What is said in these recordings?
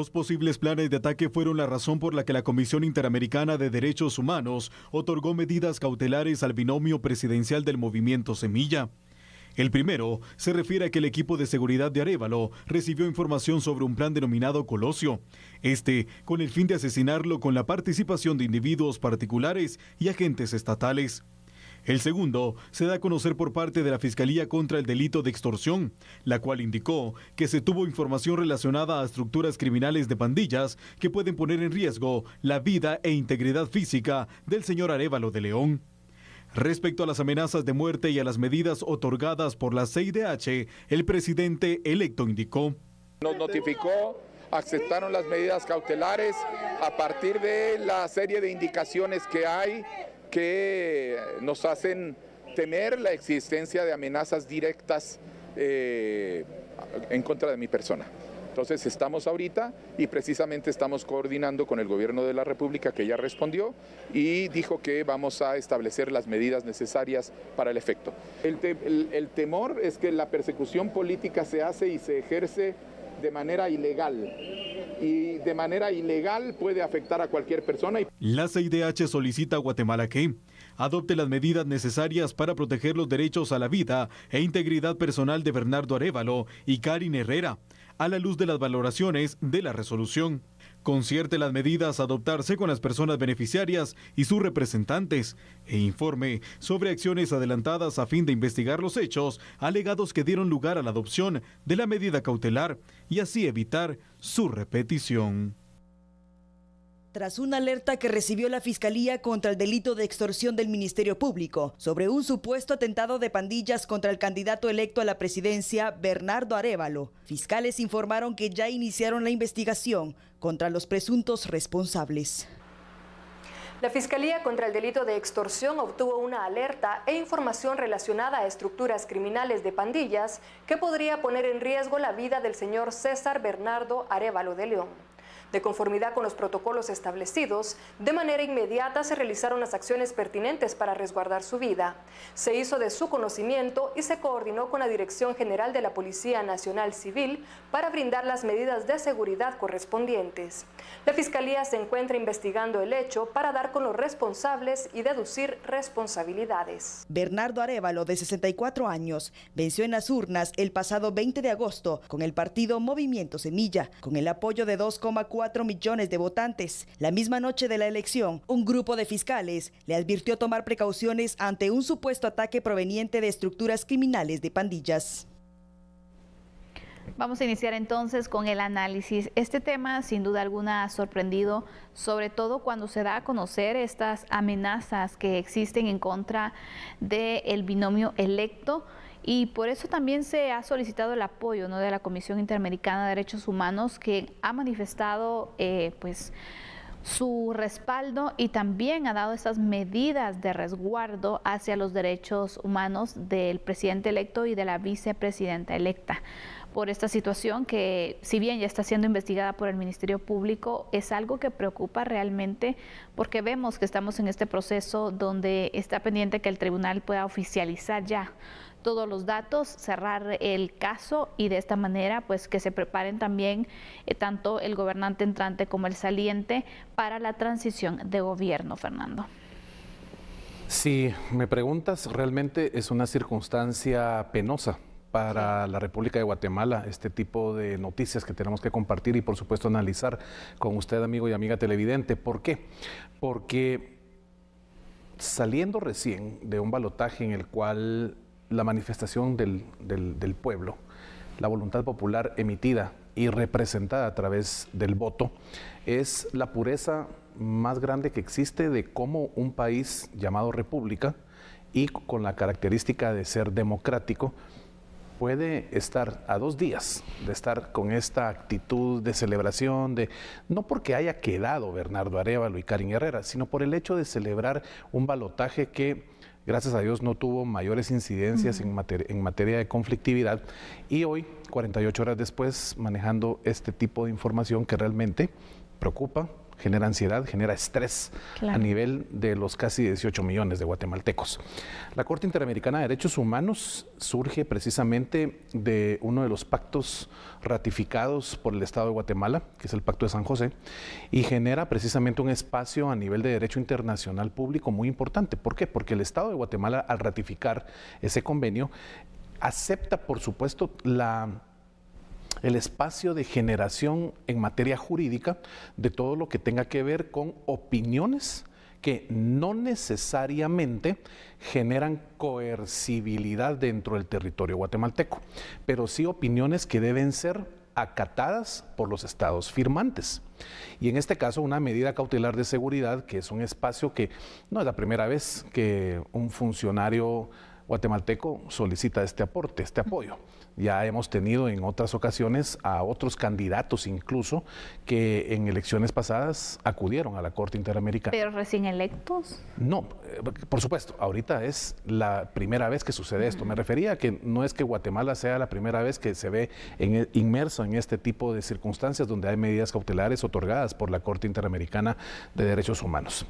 Dos posibles planes de ataque fueron la razón por la que la Comisión Interamericana de Derechos Humanos otorgó medidas cautelares al binomio presidencial del movimiento Semilla. El primero se refiere a que el equipo de seguridad de Arevalo recibió información sobre un plan denominado Colosio, este con el fin de asesinarlo con la participación de individuos particulares y agentes estatales. El segundo se da a conocer por parte de la Fiscalía contra el delito de extorsión, la cual indicó que se tuvo información relacionada a estructuras criminales de pandillas que pueden poner en riesgo la vida e integridad física del señor Arevalo de León. Respecto a las amenazas de muerte y a las medidas otorgadas por la CIDH, el presidente electo indicó. Nos notificó aceptaron las medidas cautelares a partir de la serie de indicaciones que hay que nos hacen temer la existencia de amenazas directas eh, en contra de mi persona. Entonces estamos ahorita y precisamente estamos coordinando con el gobierno de la República que ya respondió y dijo que vamos a establecer las medidas necesarias para el efecto. el temor es que la persecución política se hace y se ejerce de manera ilegal. Y de manera ilegal puede afectar a cualquier persona. La CIDH solicita a Guatemala que adopte las medidas necesarias para proteger los derechos a la vida e integridad personal de Bernardo Arevalo y Karin Herrera, a la luz de las valoraciones de la resolución concierte las medidas a adoptarse con las personas beneficiarias y sus representantes e informe sobre acciones adelantadas a fin de investigar los hechos alegados que dieron lugar a la adopción de la medida cautelar y así evitar su repetición. Tras una alerta que recibió la Fiscalía contra el delito de extorsión del Ministerio Público sobre un supuesto atentado de pandillas contra el candidato electo a la presidencia, Bernardo Arevalo, fiscales informaron que ya iniciaron la investigación contra los presuntos responsables. La Fiscalía contra el delito de extorsión obtuvo una alerta e información relacionada a estructuras criminales de pandillas que podría poner en riesgo la vida del señor César Bernardo Arevalo de León. De conformidad con los protocolos establecidos, de manera inmediata se realizaron las acciones pertinentes para resguardar su vida. Se hizo de su conocimiento y se coordinó con la Dirección General de la Policía Nacional Civil para brindar las medidas de seguridad correspondientes. La Fiscalía se encuentra investigando el hecho para dar con los responsables y deducir responsabilidades. Bernardo Arevalo, de 64 años, venció en las urnas el pasado 20 de agosto con el partido Movimiento Semilla, con el apoyo de 2,4 millones de votantes. La misma noche de la elección, un grupo de fiscales le advirtió tomar precauciones ante un supuesto ataque proveniente de estructuras criminales de pandillas. Vamos a iniciar entonces con el análisis. Este tema sin duda alguna ha sorprendido, sobre todo cuando se da a conocer estas amenazas que existen en contra del binomio electo y por eso también se ha solicitado el apoyo de la Comisión Interamericana de Derechos Humanos, que ha manifestado eh, pues, su respaldo y también ha dado esas medidas de resguardo hacia los derechos humanos del presidente electo y de la vicepresidenta electa por esta situación que, si bien ya está siendo investigada por el Ministerio Público, es algo que preocupa realmente porque vemos que estamos en este proceso donde está pendiente que el tribunal pueda oficializar ya todos los datos, cerrar el caso y de esta manera pues que se preparen también eh, tanto el gobernante entrante como el saliente para la transición de gobierno, Fernando. Si me preguntas, realmente es una circunstancia penosa para la República de Guatemala este tipo de noticias que tenemos que compartir y por supuesto analizar con usted, amigo y amiga televidente. ¿Por qué? Porque saliendo recién de un balotaje en el cual la manifestación del, pueblo, la voluntad popular emitida y representada a través del voto, es la pureza más grande que existe de cómo un país llamado república y con la característica de ser democrático puede estar a dos días de estar con esta actitud de celebración, de no porque haya quedado Bernardo Arevalo y Karin Herrera, sino por el hecho de celebrar un balotaje que gracias a Dios no tuvo mayores incidencias en, en materia de conflictividad y hoy, 48 horas después, manejando este tipo de información que realmente preocupa, genera ansiedad, genera estrés a nivel de los casi 18 millones de guatemaltecos. La Corte Interamericana de Derechos Humanos surge precisamente de uno de los pactos ratificados por el Estado de Guatemala, que es el Pacto de San José, y genera precisamente un espacio a nivel de derecho internacional público muy importante. ¿Por qué? Porque el Estado de Guatemala, al ratificar ese convenio, acepta, por supuesto, la el espacio de generación en materia jurídica de todo lo que tenga que ver con opiniones que no necesariamente generan coercibilidad dentro del territorio guatemalteco, pero sí opiniones que deben ser acatadas por los estados firmantes. Y en este caso, una medida cautelar de seguridad, que es un espacio que no es la primera vez que un funcionario guatemalteco solicita este aporte, este apoyo. Ya hemos tenido en otras ocasiones a otros candidatos incluso que en elecciones pasadas acudieron a la Corte Interamericana. ¿Pero recién electos? No, eh, por supuesto, ahorita es la primera vez que sucede esto. Me refería a que no es que Guatemala sea la primera vez que se ve e, inmerso en este tipo de circunstancias donde hay medidas cautelares otorgadas por la Corte Interamericana de Derechos Humanos.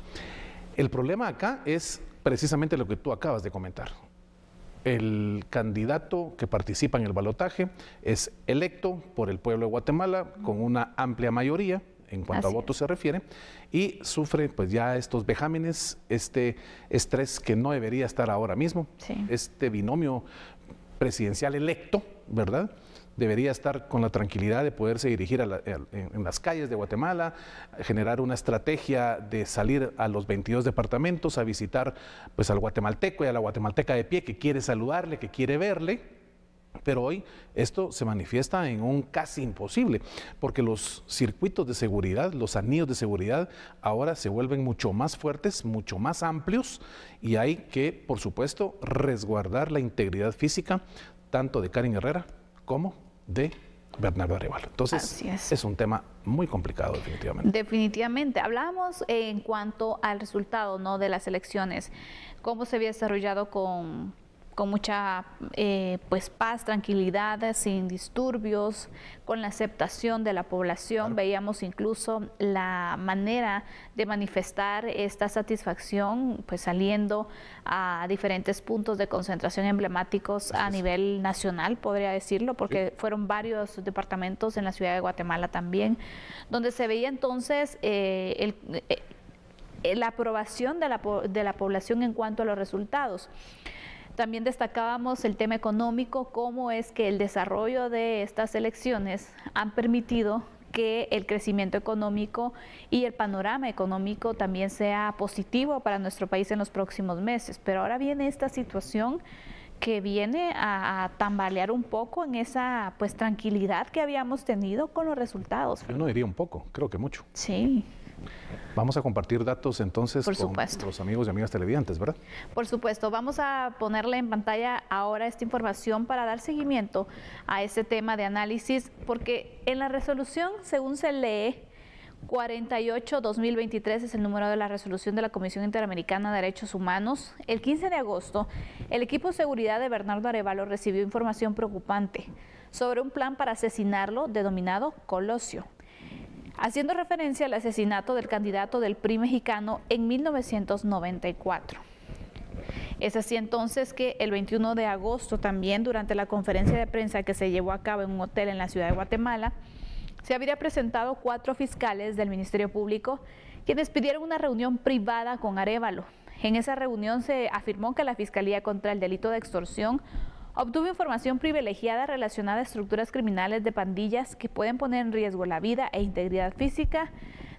El problema acá es precisamente lo que tú acabas de comentar el candidato que participa en el balotaje es electo por el pueblo de Guatemala con una amplia mayoría en cuanto a votos se refiere y sufre pues ya estos vejámenes, este estrés que no debería estar ahora mismo, este binomio presidencial electo, ¿verdad? debería estar con la tranquilidad de poderse dirigir a eh, en las calles de Guatemala, generar una estrategia de salir a los 22 departamentos a visitar pues, al guatemalteco y a la guatemalteca de pie que quiere saludarle, que quiere verle. Pero hoy esto se manifiesta en un casi imposible, porque los circuitos de seguridad, los anillos de seguridad, ahora se vuelven mucho más fuertes, mucho más amplios, y hay que, por supuesto, resguardar la integridad física tanto de Karen Herrera como de Bernardo Arevalo. Entonces, es. un tema muy complicado, definitivamente. Definitivamente. Hablábamos eh, en cuanto al resultado ¿no? de las elecciones, cómo se había desarrollado con con mucha eh, pues paz, tranquilidad, sin disturbios, con la aceptación de la población. Veíamos incluso la manera de manifestar esta satisfacción, pues saliendo a diferentes puntos de concentración emblemáticos a nivel nacional, podría decirlo, porque fueron varios departamentos en la ciudad de Guatemala también, donde se veía entonces eh, eh, la aprobación de la, de la, población en cuanto a los resultados. También destacábamos el tema económico, cómo es que el desarrollo de estas elecciones han permitido que el crecimiento económico y el panorama económico también sea positivo para nuestro país en los próximos meses. Pero ahora viene esta situación que viene a, tambalear un poco en esa pues tranquilidad que habíamos tenido con los resultados. Yo no diría un poco, creo que mucho. Sí. Vamos a compartir datos entonces con nuestros amigos y amigas televidentes, ¿verdad? Por supuesto, vamos a ponerle en pantalla ahora esta información para dar seguimiento a este tema de análisis, porque en la resolución, según se lee, 48-2023 es el número de la resolución de la Comisión Interamericana de Derechos Humanos. El 15 de agosto, el equipo de seguridad de Bernardo Arevalo recibió información preocupante sobre un plan para asesinarlo denominado Colosio haciendo referencia al asesinato del candidato del PRI mexicano en 1994. Es así entonces que el 21 de agosto también, durante la conferencia de prensa que se llevó a cabo en un hotel en la ciudad de Guatemala, se habría presentado cuatro fiscales del Ministerio Público quienes pidieron una reunión privada con Arevalo. En esa reunión se afirmó que la Fiscalía contra el Delito de Extorsión obtuvo información privilegiada relacionada a estructuras criminales de pandillas que pueden poner en riesgo la vida e integridad física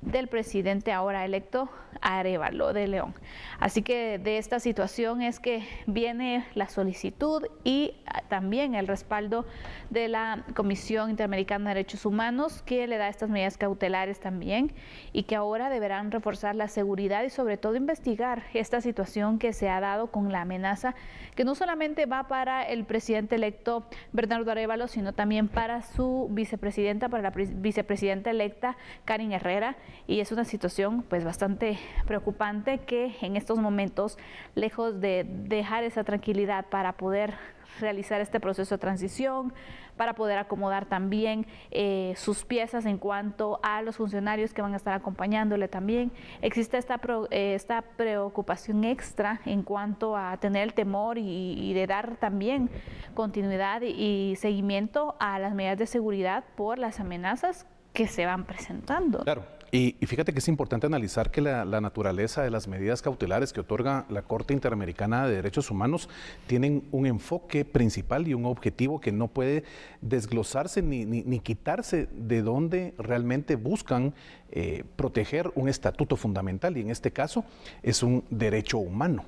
del presidente ahora electo Arevalo de León. Así que de esta situación es que viene la solicitud y ah, también el respaldo de la Comisión Interamericana de Derechos Humanos que le da estas medidas cautelares también y que ahora deberán reforzar la seguridad y sobre todo investigar esta situación que se ha dado con la amenaza que no solamente va para el presidente electo Bernardo Arevalo, sino también para su vicepresidenta, para la vicepresidenta electa Karin Herrera y es una situación pues bastante preocupante que en estos momentos, lejos de dejar esa tranquilidad para poder realizar este proceso de transición, para poder acomodar también eh, sus piezas en cuanto a los funcionarios que van a estar acompañándole también, existe esta, eh, esta preocupación extra en cuanto a tener el temor y, de dar también continuidad y, y seguimiento a las medidas de seguridad por las amenazas que se van presentando. Claro. Y, fíjate que es importante analizar que la, naturaleza de las medidas cautelares que otorga la Corte Interamericana de Derechos Humanos tienen un enfoque principal y un objetivo que no puede desglosarse ni, quitarse de donde realmente buscan eh, proteger un estatuto fundamental y en este caso es un derecho humano.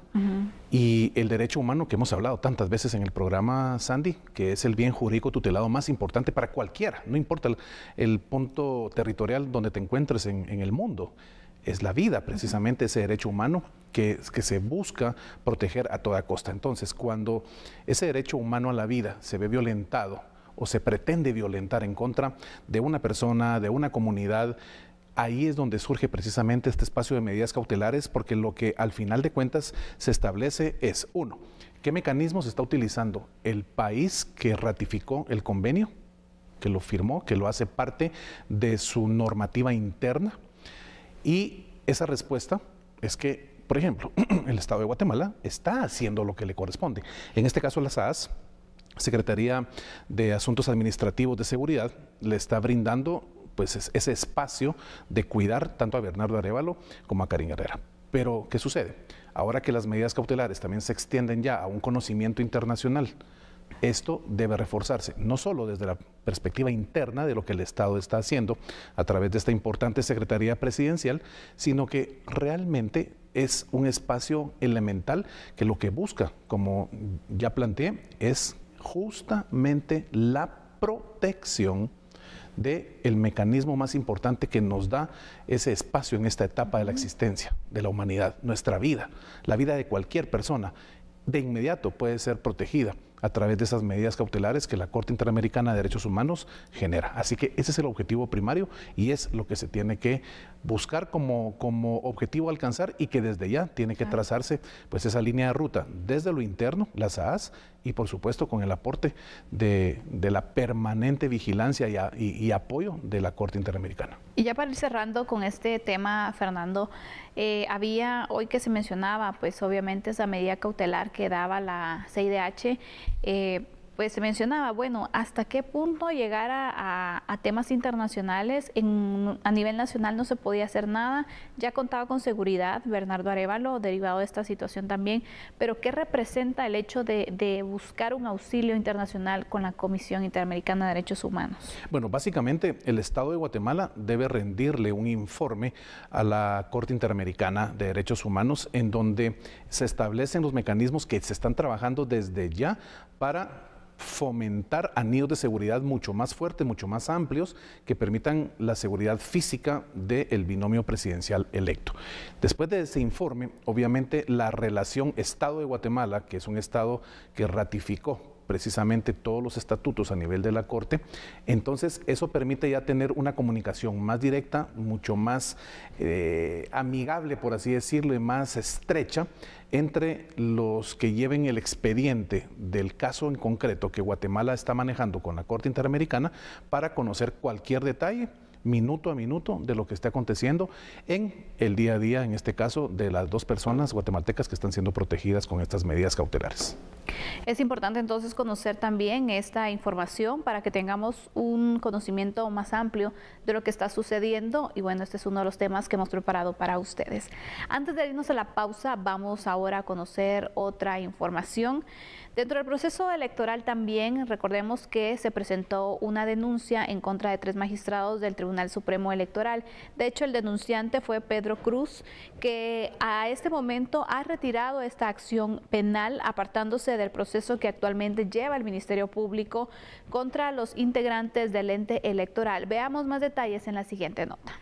Y el derecho humano que hemos hablado tantas veces en el programa, Sandy, que es el bien jurídico tutelado más importante para cualquiera, no importa el, punto territorial donde te encuentres en en, el mundo. Es la vida, precisamente ese derecho humano que, que, se busca proteger a toda costa. Entonces, cuando ese derecho humano a la vida se ve violentado o se pretende violentar en contra de una persona, de una comunidad, ahí es donde surge precisamente este espacio de medidas cautelares, porque lo que al final de cuentas se establece es, uno, ¿qué mecanismos está utilizando el país que ratificó el convenio? que lo firmó, que lo hace parte de su normativa interna. Y esa respuesta es que, por ejemplo, el Estado de Guatemala está haciendo lo que le corresponde. En este caso, la SAS, Secretaría de Asuntos Administrativos de Seguridad, le está brindando pues, ese espacio de cuidar tanto a Bernardo Arevalo como a Karin Herrera. Pero, ¿qué sucede? Ahora que las medidas cautelares también se extienden ya a un conocimiento internacional, esto debe reforzarse, no solo desde la perspectiva interna de lo que el Estado está haciendo a través de esta importante Secretaría Presidencial, sino que realmente es un espacio elemental que lo que busca, como ya planteé, es justamente la protección del el mecanismo más importante que nos da ese espacio en esta etapa de la existencia de la humanidad, nuestra vida, la vida de cualquier persona, de inmediato puede ser protegida a través de esas medidas cautelares que la Corte Interamericana de Derechos Humanos genera. Así que ese es el objetivo primario y es lo que se tiene que buscar como, como objetivo alcanzar y que desde ya tiene que ah. trazarse pues esa línea de ruta desde lo interno, las AAS, y por supuesto con el aporte de, la permanente vigilancia y, apoyo de la Corte Interamericana. Y ya para ir cerrando con este tema, Fernando, eh, había hoy que se mencionaba, pues obviamente esa medida cautelar que daba la CIDH eh, pues se mencionaba, bueno, hasta qué punto llegar a, temas internacionales, en, a nivel nacional no se podía hacer nada, ya contaba con seguridad Bernardo Arevalo, derivado de esta situación también, pero ¿qué representa el hecho de buscar un auxilio internacional con la Comisión Interamericana de Derechos Humanos? Bueno, básicamente el Estado de Guatemala debe rendirle un informe a la Corte Interamericana de Derechos Humanos en donde se establecen los mecanismos que se están trabajando desde ya para fomentar anillos de seguridad mucho más fuertes, mucho más amplios, que permitan la seguridad física del binomio presidencial electo. Después de ese informe, obviamente la relación Estado de Guatemala, que es un Estado que ratificó precisamente todos los estatutos a nivel de la Corte. Entonces, eso permite ya tener una comunicación más directa, mucho más eh, amigable, por así decirlo, y más estrecha entre los que lleven el expediente del caso en concreto que Guatemala está manejando con la Corte Interamericana para conocer cualquier detalle minuto a minuto de lo que está aconteciendo en el día a día, en este caso, de las dos personas guatemaltecas que están siendo protegidas con estas medidas cautelares. Es importante entonces conocer también esta información para que tengamos un conocimiento más amplio de lo que está sucediendo y bueno, este es uno de los temas que hemos preparado para ustedes. Antes de irnos a la pausa, vamos ahora a conocer otra información. Dentro del proceso electoral también recordemos que se presentó una denuncia en contra de tres magistrados del Tribunal Supremo Electoral. De hecho, el denunciante fue Pedro Cruz, que a este momento ha retirado esta acción penal, apartándose del proceso que actualmente lleva el Ministerio Público contra los integrantes del ente electoral. Veamos más detalles en la siguiente nota.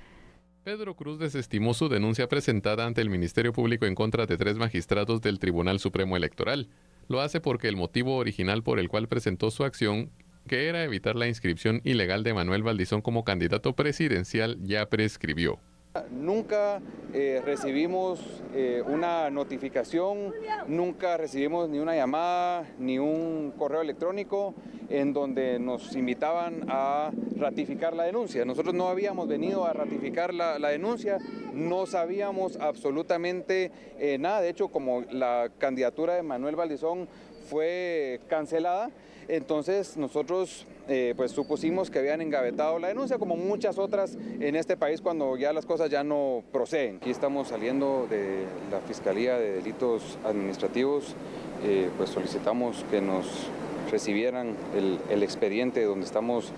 Pedro Cruz desestimó su denuncia presentada ante el Ministerio Público en contra de tres magistrados del Tribunal Supremo Electoral. Lo hace porque el motivo original por el cual presentó su acción que era evitar la inscripción ilegal de Manuel Valdizón como candidato presidencial, ya prescribió. Nunca eh, recibimos eh, una notificación, nunca recibimos ni una llamada, ni un correo electrónico en donde nos invitaban a ratificar la denuncia. Nosotros no habíamos venido a ratificar la, denuncia, no sabíamos absolutamente eh, nada. De hecho, como la candidatura de Manuel Valdizón fue cancelada. Entonces nosotros eh, pues supusimos que habían engavetado la denuncia, como muchas otras en este país cuando ya las cosas ya no proceden. Aquí estamos saliendo de la Fiscalía de Delitos Administrativos, eh, pues solicitamos que nos recibieran el, expediente donde estamos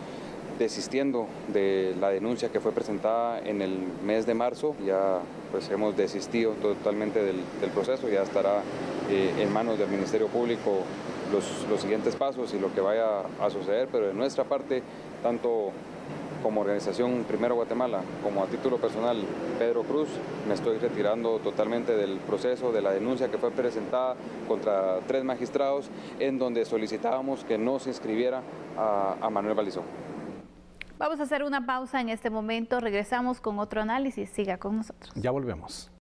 desistiendo de la denuncia que fue presentada en el mes de marzo. Ya pues hemos desistido totalmente del, proceso, ya estará eh, en manos del Ministerio Público los, siguientes pasos y lo que vaya a suceder, pero de nuestra parte, tanto como organización Primero Guatemala, como a título personal Pedro Cruz, me estoy retirando totalmente del proceso de la denuncia que fue presentada contra tres magistrados en donde solicitábamos que no se inscribiera a, a Manuel Balizón. Vamos a hacer una pausa en este momento. Regresamos con otro análisis. Siga con nosotros. Ya volvemos.